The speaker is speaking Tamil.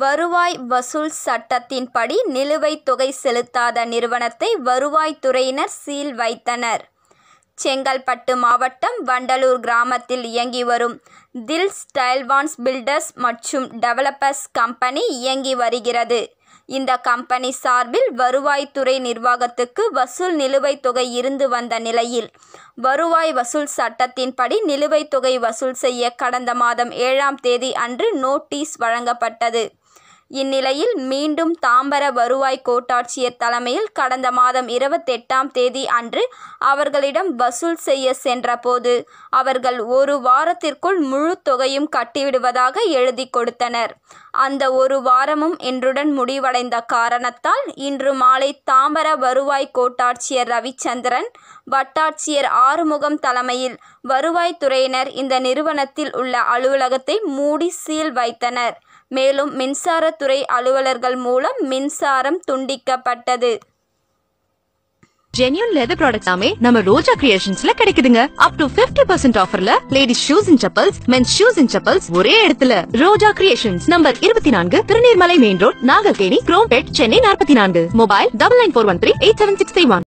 வருவாய் வசூல் சட்டத்தின்படி நிலுவைத் தொகை செலுத்தாத நிறுவனத்தை வருவாய்த்துறையினர் சீல் வைத்தனர் செங்கல்பட்டு மாவட்டம் வண்டலூர் கிராமத்தில் இயங்கி வரும் தில்ஸ் டைல்வான்ஸ் பில்டர்ஸ் மற்றும் டெவலப்பர்ஸ் கம்பெனி இயங்கி வருகிறது இந்த கம்பெனி சார்பில் வருவாய்த்துறை நிர்வாகத்துக்கு வசூல் நிலுவைத் தொகை இருந்து வந்த நிலையில் வருவாய் வசூல் சட்டத்தின்படி நிலுவைத் தொகை வசூல் செய்ய கடந்த மாதம் ஏழாம் தேதி அன்று நோட்டீஸ் வழங்கப்பட்டது இந்நிலையில் மீண்டும் தாம்பர வருவாய் கோட்டாட்சியர் தலைமையில் கடந்த மாதம் இருபத்தெட்டாம் தேதி அன்று அவர்களிடம் வசூல் செய்ய சென்றபோது அவர்கள் ஒரு வாரத்திற்குள் முழு தொகையும் கட்டிவிடுவதாக எழுதி கொடுத்தனர் அந்த ஒரு வாரமும் இன்றுடன் முடிவடைந்த காரணத்தால் இன்று மாலை தாம்பர வருவாய் கோட்டாட்சியர் ரவிச்சந்திரன் வட்டாட்சியர் ஆறுமுகம் தலைமையில் வருவாய்த்துறையினர் இந்த நிறுவனத்தில் உள்ள அலுவலகத்தை மூடி சீல் வைத்தனர் மேலும் மின்சாரத்துறை அலுவலர்கள் மூலம் மின்சாரம் துண்டிக்கப்பட்டது ஜென்யூன் லெதர் ப்ராடக்ட் தாமே நம்ம ரோஜா கிரியேஷன்ஸ்ல கிடைக்குதுங்க அப் டு பிப்டி பர்சன்ட் ஆஃபர்ல ladies shoes and chappals men's shoes and chappals ஒரே இடத்துல ரோஜா கிரியேஷன்ஸ் நம்பர் இருபத்தி நான்கு திருநீர்மலை மெயின் ரோட் நாகர்கேணி குரோம்பேட் சென்னை நாற்பத்தி நான்கு mobile double nine four one three eight seven six three one